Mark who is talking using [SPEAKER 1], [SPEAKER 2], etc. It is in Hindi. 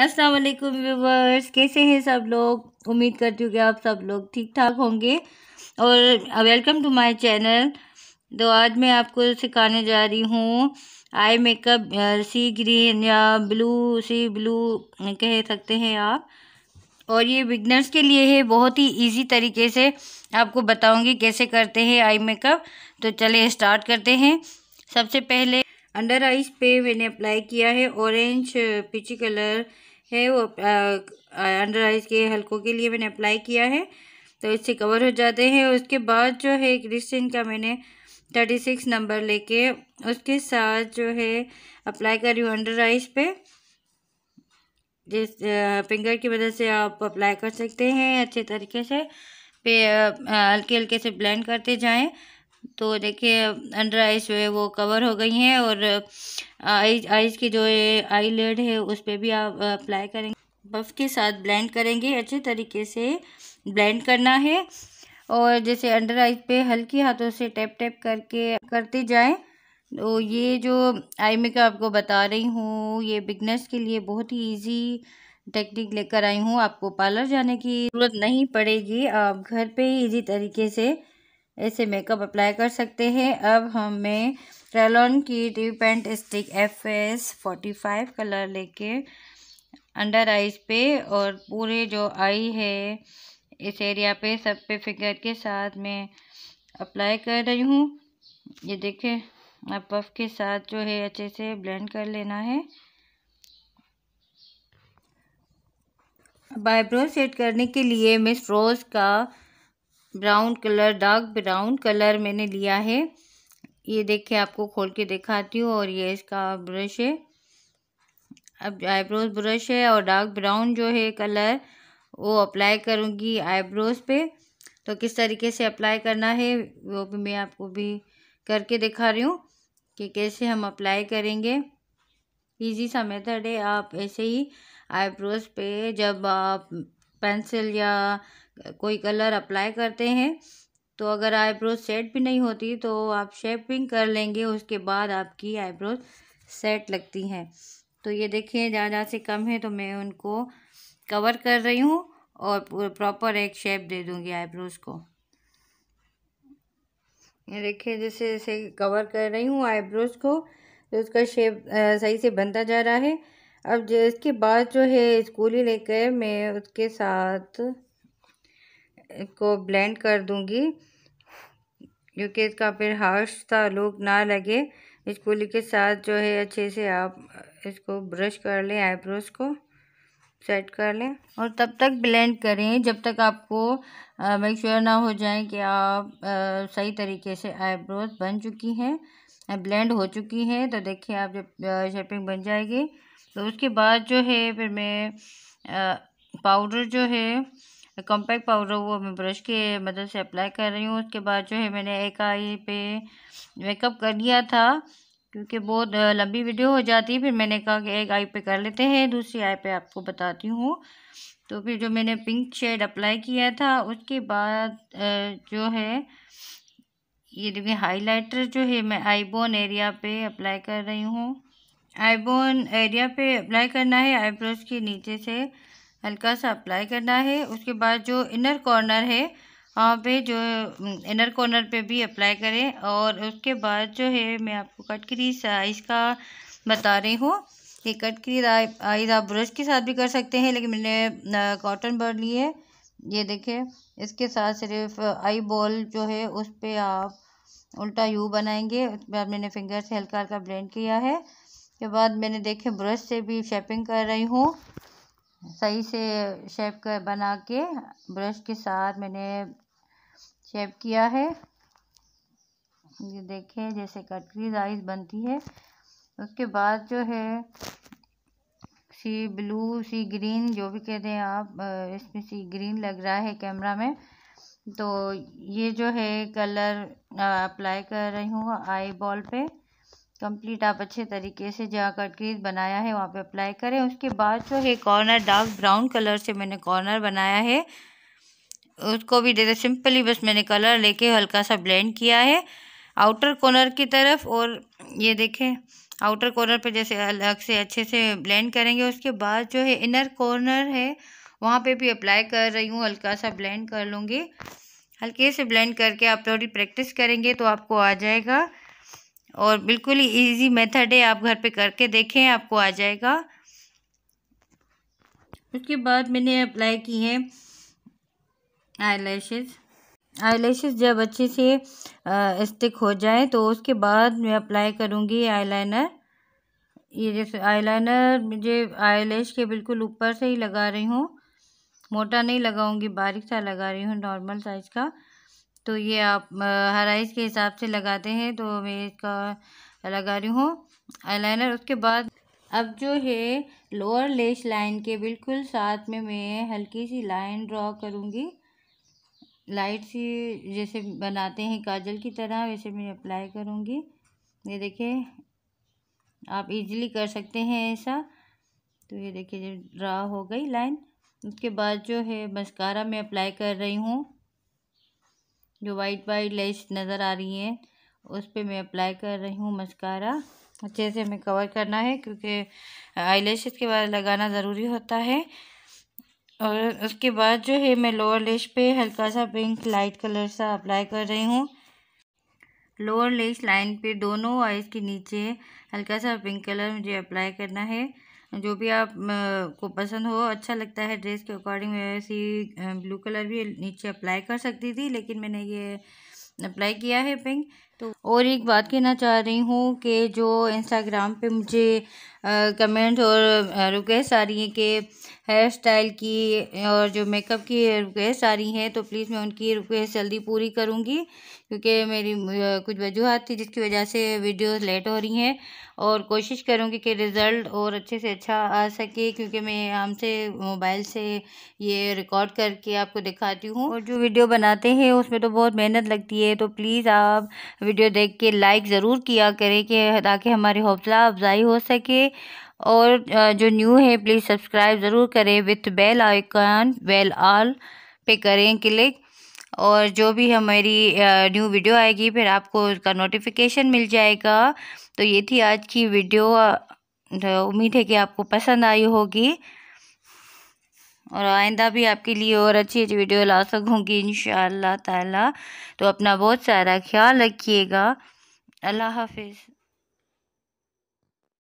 [SPEAKER 1] अस्सलाम वालेकुम व्यूवर्स कैसे हैं सब लोग उम्मीद करती हूँ कि आप सब लोग ठीक ठाक होंगे और वेलकम टू माय चैनल तो आज मैं आपको सिखाने जा रही हूँ आई मेकअप सी ग्रीन या ब्लू सी ब्लू कह सकते हैं आप और ये बिगनर्स के लिए है बहुत ही इजी तरीके से आपको बताऊँगी कैसे करते हैं आई मेकअप तो चले स्टार्ट करते हैं सबसे पहले अंडर आइज पे मैंने अप्लाई किया है ऑरेंज पीची कलर है वो uh, अंडर आइज के हल्कों के लिए मैंने अप्लाई किया है तो इससे कवर हो जाते हैं उसके बाद जो है क्रिस्टिन का मैंने थर्टी सिक्स नंबर लेके उसके साथ जो है अप्लाई कर रही हूँ अंडर आइज पे जिस फिंगर uh, की मदद से आप अप्लाई कर सकते हैं अच्छे तरीके से पे uh, हल्के हल्के से ब्लेंड करते जाएं तो देखिए अंडर आइज जो है वो कवर हो गई हैं और आइज आइज की जो आई लेड है उस पर भी आप अप्लाई करेंगे बफ के साथ ब्लेंड करेंगे अच्छे तरीके से ब्लेंड करना है और जैसे अंडर आइज पे हल्के हाथों से टैप टैप करके करते जाएं तो ये जो आई मेकअप आपको बता रही हूँ ये बिगनर्स के लिए बहुत ही ईजी टेक्निक लेकर आई हूँ आपको पार्लर जाने की ज़रूरत नहीं पड़ेगी आप घर पे ही इजी तरीके से ऐसे मेकअप अप्लाई कर सकते हैं अब हमें रेलॉन की tip and stick F S forty five colour लेके अंडर आइज पे और पूरे जो आई है इस एरिया पे सब पे फिगर के साथ में अप्लाई कर रही हूँ ये देखें आप पफ के साथ जो है अच्छे से ब्लेंड कर लेना है अब आईब्रो सेट करने के लिए मिस रोज़ का brown colour dark brown colour मैंने लिया है ये देखिए आपको खोल के दिखाती हूँ और ये इसका ब्रश है अब आईब्रोज ब्रश है और डार्क ब्राउन जो है कलर वो अप्लाई करूँगी आईब्रोज पे तो किस तरीके से अप्लाई करना है वो भी मैं आपको भी करके दिखा रही हूँ कि कैसे हम अप्लाई करेंगे इजी सा मेथड है आप ऐसे ही आईब्रोज पे जब आप पेंसिल या कोई कलर अप्लाई करते हैं तो अगर आईब्रोज सेट भी नहीं होती तो आप शेपिंग कर लेंगे उसके बाद आपकी आईब्रोज सेट लगती हैं तो ये देखिए जहाँ जहाँ से कम है तो मैं उनको कवर कर रही हूँ और प्रॉपर एक शेप दे दूँगी आईब्रोज को ये देखिए जैसे जैसे कवर कर रही हूँ आईब्रोज को तो उसका शेप सही से बनता जा रहा है अब जो इसके बाद जो है स्कूली लेकर मैं उसके साथ को ब्लेंड कर दूंगी क्योंकि इसका फिर हार्श था लुक ना लगे इस कुली के साथ जो है अच्छे से आप इसको ब्रश कर लें आईब्रोज को सेट कर लें और तब तक ब्लेंड करें जब तक आपको मेक श्योर ना हो जाए कि आप आ, सही तरीके से आईब्रोज बन चुकी हैं ब्लेंड हो चुकी हैं तो देखिए आप जब शेपिंग बन जाएगी तो उसके बाद जो है फिर मैं पाउडर जो है कॉम्पैक्ट पाउडर वो मैं ब्रश के मदद मतलब से अप्लाई कर रही हूँ उसके बाद जो है मैंने एक आई पे मेकअप कर लिया था क्योंकि बहुत लंबी वीडियो हो जाती है फिर मैंने कहा कि एक आई पे कर लेते हैं दूसरी आई पे आपको बताती हूँ तो फिर जो मैंने पिंक शेड अप्लाई किया था उसके बाद जो है ये देखिए हाइलाइटर जो है मैं आईबोन एरिया पे अप्लाई कर रही हूँ आईबोन एरिया पे अप्लाई करना है आईब्रोज के नीचे से हल्का सा अप्लाई करना है उसके बाद जो इनर कॉर्नर है वहाँ पे जो इनर कॉर्नर पे भी अप्लाई करें और उसके बाद जो है मैं आपको कट क्रीज साइज का बता रही हूँ ये कट क्रीज आइज आप ब्रश के साथ भी कर सकते हैं लेकिन मैंने कॉटन बर्ड ली है ये देखें इसके साथ सिर्फ आई बॉल जो है उस पर आप उल्टा यू बनाएंगे उस पर मैंने फिंगर से हल्का हल्का ब्लेंड किया है के बाद मैंने देखे ब्रश से भी शेपिंग कर रही हूँ सही से शेप कर बना के ब्रश के साथ मैंने शेप किया है ये देखें जैसे कटरीज आइज बनती है उसके बाद जो है सी ब्लू सी ग्रीन जो भी कहते हैं आप इसमें सी ग्रीन लग रहा है कैमरा में तो ये जो है कलर अप्लाई कर रही हूँ आई बॉल पर कंप्लीट आप अच्छे तरीके से जहाँ कट क्रीज बनाया है वहाँ पे अप्लाई करें उसके बाद जो है कॉर्नर डार्क ब्राउन कलर से मैंने कॉर्नर बनाया है उसको भी जैसे सिंपली बस मैंने कलर लेके हल्का सा ब्लेंड किया है आउटर कॉर्नर की तरफ और ये देखें आउटर कॉर्नर पे जैसे अलग से अच्छे से ब्लेंड करेंगे उसके बाद जो है इनर कॉर्नर है वहाँ पर भी अप्लाई कर रही हूँ हल्का सा ब्लेंड कर लूँगी हल्के से ब्लेंड करके आप थोड़ी प्रैक्टिस करेंगे तो आपको आ जाएगा और बिल्कुल ही ईजी मेथड है आप घर पे करके देखें आपको आ जाएगा उसके बाद मैंने अप्लाई की है आई लैशेज़ आई जब अच्छे से स्टिक हो जाए तो उसके बाद मैं अप्लाई करूँगी आई लाइनर ये जैसे आई लाइनर मुझे आई के बिल्कुल ऊपर से ही लगा रही हूँ मोटा नहीं लगाऊंगी बारीक सा लगा रही हूँ नॉर्मल साइज़ का तो ये आप हराइज के हिसाब से लगाते हैं तो मैं इसका लगा रही हूँ आईलाइनर उसके बाद अब जो है लोअर लेश लाइन के बिल्कुल साथ में मैं हल्की सी लाइन ड्रॉ करूँगी लाइट सी जैसे बनाते हैं काजल की तरह वैसे मैं अप्लाई करूँगी ये देखिए आप इजीली कर सकते हैं ऐसा तो ये देखिए ड्रा हो गई लाइन उसके बाद जो है मस्कारा मैं अप्लाई कर रही हूँ जो वाइट वाइट लेस नज़र आ रही हैं उस पर मैं अप्लाई कर रही हूँ मस्कारा अच्छे से हमें कवर करना है क्योंकि आई के बाद लगाना ज़रूरी होता है और उसके बाद जो है मैं लोअर लेश पे हल्का सा पिंक लाइट कलर सा अप्लाई कर रही हूँ लोअर लेश लाइन पे दोनों आइज़ के नीचे हल्का सा पिंक कलर मुझे अप्लाई करना है जो भी आप को पसंद हो अच्छा लगता है ड्रेस के अकॉर्डिंग ऐसी ब्लू कलर भी नीचे अप्लाई कर सकती थी लेकिन मैंने ये अप्लाई किया है पिंक तो और एक बात कहना चाह रही हूँ कि जो इंस्टाग्राम पे मुझे कमेंट और रिक्वेस्ट आ रही है कि हेयर स्टाइल की और जो मेकअप की रिक्वेस्ट आ रही हैं तो प्लीज़ मैं उनकी रिक्वेस्ट जल्दी पूरी करूँगी क्योंकि मेरी कुछ वजूहत थी जिसकी वजह से वीडियोस लेट हो रही हैं और कोशिश करूँगी कि रिज़ल्ट और अच्छे से अच्छा आ सके क्योंकि मैं हमसे मोबाइल से ये रिकॉर्ड करके आपको दिखाती हूँ और जो वीडियो बनाते हैं उसमें तो बहुत मेहनत लगती है तो प्लीज़ आप वीडियो देख के लाइक ज़रूर किया करें कि ताकि हमारी हौसला अफजाई हो सके और जो न्यू है प्लीज़ सब्सक्राइब ज़रूर करें with bell icon bell all पे करें क्लिक और जो भी हमारी न्यू वीडियो आएगी फिर आपको उसका नोटिफिकेशन मिल जाएगा तो ये थी आज की वीडियो उम्मीद है कि आपको पसंद आई होगी और आइंदा भी आपके लिए और अच्छी अच्छी वीडियो ला सकूँगी इन ताला तो अपना बहुत सारा ख्याल रखिएगा अल्लाह हाफिज़